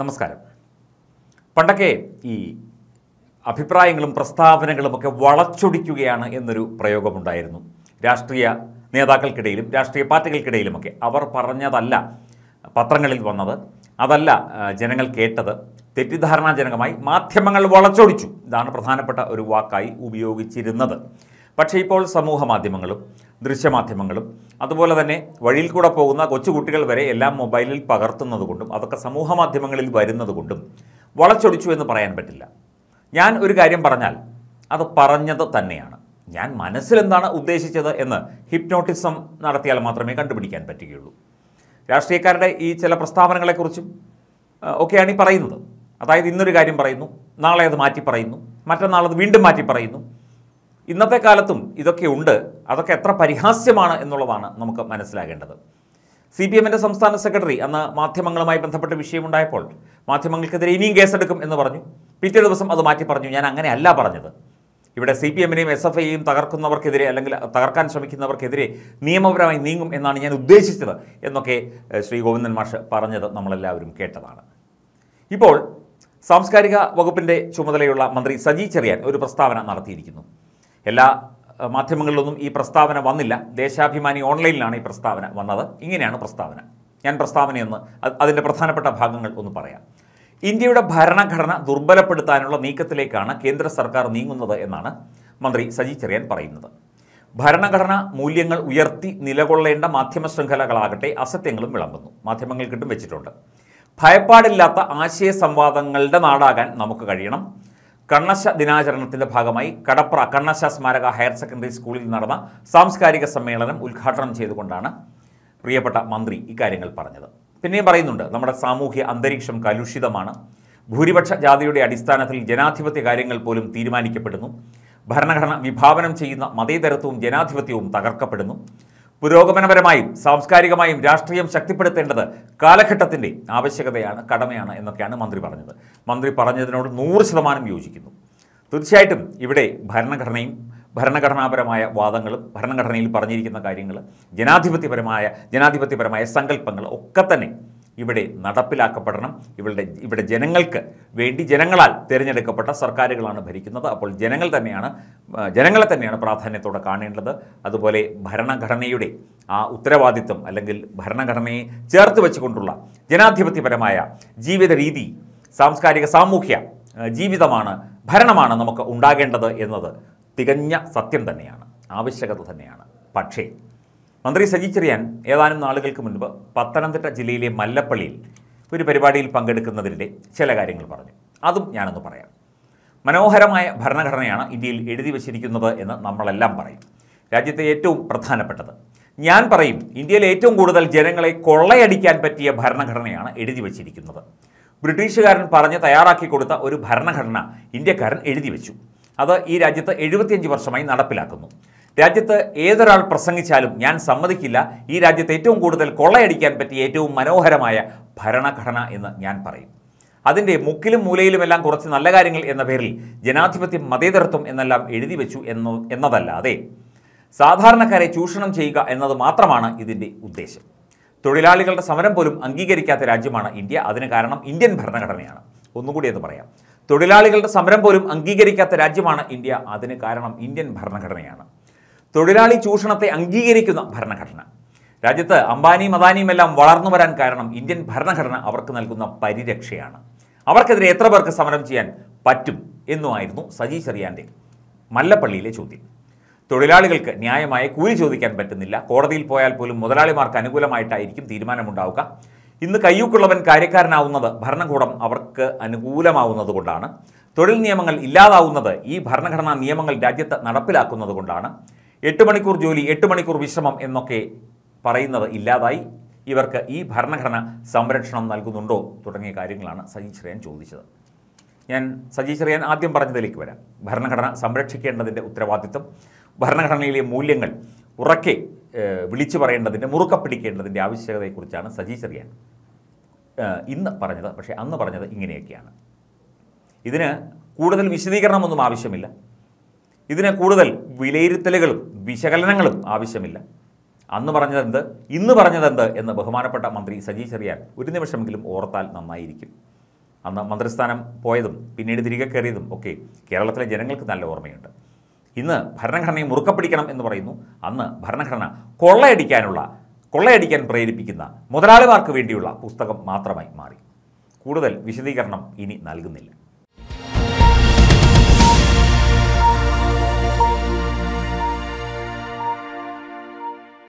നമസ്കാരം പണ്ടൊക്കെ ഈ അഭിപ്രായങ്ങളും പ്രസ്താവനകളും ഒക്കെ വളച്ചൊടിക്കുകയാണ് എന്നൊരു പ്രയോഗമുണ്ടായിരുന്നു രാഷ്ട്രീയ നേതാക്കൾക്കിടയിലും രാഷ്ട്രീയ പാർട്ടികൾക്കിടയിലുമൊക്കെ അവർ പറഞ്ഞതല്ല പത്രങ്ങളിൽ വന്നത് അതല്ല ജനങ്ങൾ കേട്ടത് തെറ്റിദ്ധാരണാജനകമായി മാധ്യമങ്ങൾ വളച്ചൊടിച്ചു ഇതാണ് പ്രധാനപ്പെട്ട ഒരു വാക്കായി ഉപയോഗിച്ചിരുന്നത് പക്ഷേ ഇപ്പോൾ സമൂഹ മാധ്യമങ്ങളും ദൃശ്യമാധ്യമങ്ങളും അതുപോലെ തന്നെ വഴിയിൽ കൂടെ പോകുന്ന കൊച്ചുകുട്ടികൾ വരെ എല്ലാം മൊബൈലിൽ പകർത്തുന്നതുകൊണ്ടും അതൊക്കെ സമൂഹ മാധ്യമങ്ങളിൽ വരുന്നതുകൊണ്ടും വളച്ചൊടിച്ചു എന്ന് പറയാൻ പറ്റില്ല ഞാൻ ഒരു കാര്യം പറഞ്ഞാൽ അത് പറഞ്ഞത് തന്നെയാണ് ഞാൻ മനസ്സിലെന്താണ് ഉദ്ദേശിച്ചത് എന്ന് ഹിപ്നോട്ടിസം നടത്തിയാൽ മാത്രമേ കണ്ടുപിടിക്കാൻ പറ്റുകയുള്ളൂ രാഷ്ട്രീയക്കാരുടെ ഈ ചില പ്രസ്താവനകളെക്കുറിച്ചും ഒക്കെയാണ് ഈ പറയുന്നത് അതായത് ഇന്നൊരു കാര്യം പറയുന്നു നാളെ അത് മാറ്റി പറയുന്നു മറ്റന്നാളത് വീണ്ടും മാറ്റി പറയുന്നു ഇന്നത്തെ കാലത്തും ഇതൊക്കെ ഉണ്ട് അതൊക്കെ എത്ര പരിഹാസ്യമാണ് എന്നുള്ളതാണ് നമുക്ക് മനസ്സിലാകേണ്ടത് സി പി എമ്മിൻ്റെ സംസ്ഥാന സെക്രട്ടറി അന്ന് മാധ്യമങ്ങളുമായി ബന്ധപ്പെട്ട വിഷയമുണ്ടായപ്പോൾ മാധ്യമങ്ങൾക്കെതിരെ ഇനിയും കേസെടുക്കും എന്ന് പറഞ്ഞു പിറ്റേ ദിവസം അത് മാറ്റി പറഞ്ഞു ഞാൻ അങ്ങനെയല്ല പറഞ്ഞത് ഇവിടെ സി പി എമ്മിനെയും എസ് എഫ് ഐയെയും തകർക്കുന്നവർക്കെതിരെ അല്ലെങ്കിൽ തകർക്കാൻ ശ്രമിക്കുന്നവർക്കെതിരെ നിയമപരമായി നീങ്ങും എന്നാണ് ഞാൻ ഉദ്ദേശിച്ചത് എന്നൊക്കെ ശ്രീ ഗോവിന്ദൻ മാഷ് പറഞ്ഞത് നമ്മളെല്ലാവരും കേട്ടതാണ് ഇപ്പോൾ സാംസ്കാരിക വകുപ്പിൻ്റെ ചുമതലയുള്ള മന്ത്രി സജി ചെറിയാൻ ഒരു പ്രസ്താവന നടത്തിയിരിക്കുന്നു എല്ലാ മാധ്യമങ്ങളിലൊന്നും ഈ പ്രസ്താവന വന്നില്ല ദേശാഭിമാനി ഓൺലൈനിലാണ് ഈ പ്രസ്താവന വന്നത് ഇങ്ങനെയാണ് പ്രസ്താവന ഞാൻ പ്രസ്താവനയെന്ന് അതിൻ്റെ പ്രധാനപ്പെട്ട ഭാഗങ്ങൾ ഒന്ന് പറയാം ഇന്ത്യയുടെ ഭരണഘടന ദുർബലപ്പെടുത്താനുള്ള നീക്കത്തിലേക്കാണ് കേന്ദ്ര സർക്കാർ നീങ്ങുന്നത് എന്നാണ് മന്ത്രി സജി ചെറിയാൻ പറയുന്നത് ഭരണഘടന മൂല്യങ്ങൾ ഉയർത്തി നിലകൊള്ളേണ്ട മാധ്യമ ശൃംഖലകളാകട്ടെ അസത്യങ്ങളും വിളമ്പുന്നു മാധ്യമങ്ങൾ കിട്ടും വെച്ചിട്ടുണ്ട് ഭയപ്പാടില്ലാത്ത ആശയ സംവാദങ്ങളുടെ നാടാകാൻ നമുക്ക് കഴിയണം കണ്ണശ ദിനാചരണത്തിന്റെ ഭാഗമായി കടപ്ര കണ്ണശ സ്മാരക ഹയർ സെക്കൻഡറി സ്കൂളിൽ നടന്ന സാംസ്കാരിക സമ്മേളനം ഉദ്ഘാടനം ചെയ്തുകൊണ്ടാണ് പ്രിയപ്പെട്ട മന്ത്രി ഇക്കാര്യങ്ങൾ പറഞ്ഞത് പിന്നെയും പറയുന്നുണ്ട് നമ്മുടെ സാമൂഹ്യ അന്തരീക്ഷം കലുഷിതമാണ് ഭൂരിപക്ഷ ജാതിയുടെ അടിസ്ഥാനത്തിൽ ജനാധിപത്യ കാര്യങ്ങൾ പോലും തീരുമാനിക്കപ്പെടുന്നു ഭരണഘടന വിഭാവനം ചെയ്യുന്ന മതേതരത്വവും ജനാധിപത്യവും തകർക്കപ്പെടുന്നു പുരോഗമനപരമായും സാംസ്കാരികമായും രാഷ്ട്രീയം ശക്തിപ്പെടുത്തേണ്ടത് കാലഘട്ടത്തിൻ്റെ ആവശ്യകതയാണ് കടമയാണ് എന്നൊക്കെയാണ് മന്ത്രി പറഞ്ഞത് മന്ത്രി പറഞ്ഞതിനോട് നൂറ് ശതമാനം യോജിക്കുന്നു തീർച്ചയായിട്ടും ഇവിടെ ഭരണഘടനയും ഭരണഘടനാപരമായ വാദങ്ങളും ഭരണഘടനയിൽ പറഞ്ഞിരിക്കുന്ന കാര്യങ്ങൾ ജനാധിപത്യപരമായ ജനാധിപത്യപരമായ സങ്കല്പങ്ങൾ ഒക്കെ തന്നെ ഇവിടെ നടപ്പിലാക്കപ്പെടണം ഇവരുടെ ഇവിടെ ജനങ്ങൾക്ക് വേണ്ടി ജനങ്ങളാൽ തിരഞ്ഞെടുക്കപ്പെട്ട സർക്കാരുകളാണ് ഭരിക്കുന്നത് അപ്പോൾ ജനങ്ങൾ തന്നെയാണ് ജനങ്ങളെ തന്നെയാണ് പ്രാധാന്യത്തോടെ കാണേണ്ടത് അതുപോലെ ഭരണഘടനയുടെ ആ ഉത്തരവാദിത്വം അല്ലെങ്കിൽ ഭരണഘടനയെ ചേർത്ത് വെച്ചുകൊണ്ടുള്ള ജനാധിപത്യപരമായ ജീവിത രീതി സാംസ്കാരിക സാമൂഹ്യ ജീവിതമാണ് ഭരണമാണ് നമുക്ക് ഉണ്ടാകേണ്ടത് എന്നത് തികഞ്ഞ സത്യം തന്നെയാണ് ആവശ്യകത തന്നെയാണ് പക്ഷേ മന്ത്രി സജി ചെറിയാൻ ഏതാനും നാളുകൾക്ക് മുൻപ് പത്തനംതിട്ട ജില്ലയിലെ മല്ലപ്പള്ളിയിൽ ഒരു പരിപാടിയിൽ പങ്കെടുക്കുന്നതിൻ്റെ ചില കാര്യങ്ങൾ പറഞ്ഞു അതും ഞാനൊന്ന് പറയാം മനോഹരമായ ഭരണഘടനയാണ് ഇന്ത്യയിൽ എഴുതി വച്ചിരിക്കുന്നത് എന്ന് നമ്മളെല്ലാം പറയും രാജ്യത്തെ ഏറ്റവും പ്രധാനപ്പെട്ടത് ഞാൻ പറയും ഇന്ത്യയിലെ ഏറ്റവും കൂടുതൽ ജനങ്ങളെ കൊള്ളയടിക്കാൻ പറ്റിയ ഭരണഘടനയാണ് എഴുതി വച്ചിരിക്കുന്നത് ബ്രിട്ടീഷുകാരൻ പറഞ്ഞ് തയ്യാറാക്കി കൊടുത്ത ഒരു ഭരണഘടന ഇന്ത്യക്കാരൻ എഴുതി വെച്ചു അത് ഈ രാജ്യത്ത് എഴുപത്തിയഞ്ച് വർഷമായി നടപ്പിലാക്കുന്നു രാജ്യത്ത് ഏതൊരാൾ പ്രസംഗിച്ചാലും ഞാൻ സമ്മതിക്കില്ല ഈ രാജ്യത്ത് ഏറ്റവും കൂടുതൽ കൊള്ളയടിക്കാൻ പറ്റിയ ഏറ്റവും മനോഹരമായ ഭരണഘടന എന്ന് ഞാൻ പറയും അതിൻ്റെ മുക്കിലും മൂലയിലുമെല്ലാം കുറച്ച് നല്ല കാര്യങ്ങൾ എന്ന പേരിൽ ജനാധിപത്യം മതേതരത്വം എന്നെല്ലാം എഴുതി വെച്ചു എന്ന് എന്നതല്ലാതെ സാധാരണക്കാരെ ചൂഷണം ചെയ്യുക എന്നത് മാത്രമാണ് ഇതിൻ്റെ ഉദ്ദേശം തൊഴിലാളികളുടെ സമരം പോലും അംഗീകരിക്കാത്ത രാജ്യമാണ് ഇന്ത്യ അതിന് കാരണം ഇന്ത്യൻ ഭരണഘടനയാണ് ഒന്നുകൂടി എന്ന് പറയാം തൊഴിലാളികളുടെ സമരം പോലും അംഗീകരിക്കാത്ത രാജ്യമാണ് ഇന്ത്യ അതിന് കാരണം ഇന്ത്യൻ ഭരണഘടനയാണ് തൊഴിലാളി ചൂഷണത്തെ അംഗീകരിക്കുന്ന ഭരണഘടന രാജ്യത്ത് അംബാനിയും അദാനിയും എല്ലാം വളർന്നു വരാൻ കാരണം ഇന്ത്യൻ ഭരണഘടന അവർക്ക് നൽകുന്ന പരിരക്ഷയാണ് അവർക്കെതിരെ എത്ര പേർക്ക് സമരം ചെയ്യാൻ പറ്റും എന്നുമായിരുന്നു സജി ചെറിയാൻ്റെ മല്ലപ്പള്ളിയിലെ ചോദ്യം തൊഴിലാളികൾക്ക് ന്യായമായ കൂലി ചോദിക്കാൻ പറ്റുന്നില്ല കോടതിയിൽ പോയാൽ പോലും മുതലാളിമാർക്ക് അനുകൂലമായിട്ടായിരിക്കും തീരുമാനമുണ്ടാവുക ഇന്ന് കയ്യൂക്കുള്ളവൻ കാര്യക്കാരനാവുന്നത് ഭരണകൂടം അവർക്ക് അനുകൂലമാവുന്നത് കൊണ്ടാണ് തൊഴിൽ നിയമങ്ങൾ ഇല്ലാതാവുന്നത് ഈ ഭരണഘടനാ നിയമങ്ങൾ രാജ്യത്ത് നടപ്പിലാക്കുന്നത് കൊണ്ടാണ് എട്ട് മണിക്കൂർ ജോലി എട്ട് മണിക്കൂർ വിശ്രമം എന്നൊക്കെ പറയുന്നത് ഇല്ലാതായി ഇവർക്ക് ഈ ഭരണഘടന സംരക്ഷണം നൽകുന്നുണ്ടോ തുടങ്ങിയ കാര്യങ്ങളാണ് സജി ചെറിയാൻ ചോദിച്ചത് ഞാൻ സജി ആദ്യം പറഞ്ഞതിലേക്ക് വരാം ഭരണഘടന സംരക്ഷിക്കേണ്ടതിൻ്റെ ഉത്തരവാദിത്വം ഭരണഘടനയിലെ മൂല്യങ്ങൾ ഉറക്കെ വിളിച്ചു പറയേണ്ടതിൻ്റെ മുറുക്ക പിടിക്കേണ്ടതിൻ്റെ ആവശ്യകതയെക്കുറിച്ചാണ് സജി ചെറിയാൻ ഇന്ന് പറഞ്ഞത് പക്ഷേ അന്ന് പറഞ്ഞത് ഇങ്ങനെയൊക്കെയാണ് ഇതിന് കൂടുതൽ വിശദീകരണമൊന്നും ആവശ്യമില്ല ഇതിന് കൂടുതൽ വിലയിരുത്തലുകളും വിശകലനങ്ങളും ആവശ്യമില്ല അന്ന് പറഞ്ഞതെന്ത് ഇന്ന് പറഞ്ഞതെന്ത് എന്ന് ബഹുമാനപ്പെട്ട മന്ത്രി സജി ചെറിയാൻ ഒരു നിമിഷമെങ്കിലും ഓർത്താൽ നന്നായിരിക്കും അന്ന് മന്ത്രിസ്ഥാനം പോയതും പിന്നീട് തിരികെ കയറിയതും ഒക്കെ കേരളത്തിലെ ജനങ്ങൾക്ക് നല്ല ഓർമ്മയുണ്ട് ഇന്ന് ഭരണഘടനയെ മുറുക്കപ്പിടിക്കണം എന്ന് പറയുന്നു അന്ന് ഭരണഘടന കൊള്ളയടിക്കാനുള്ള കൊള്ളയടിക്കാൻ പ്രേരിപ്പിക്കുന്ന മുതലാളിമാർക്ക് വേണ്ടിയുള്ള പുസ്തകം മാത്രമായി മാറി കൂടുതൽ വിശദീകരണം ഇനി നൽകുന്നില്ല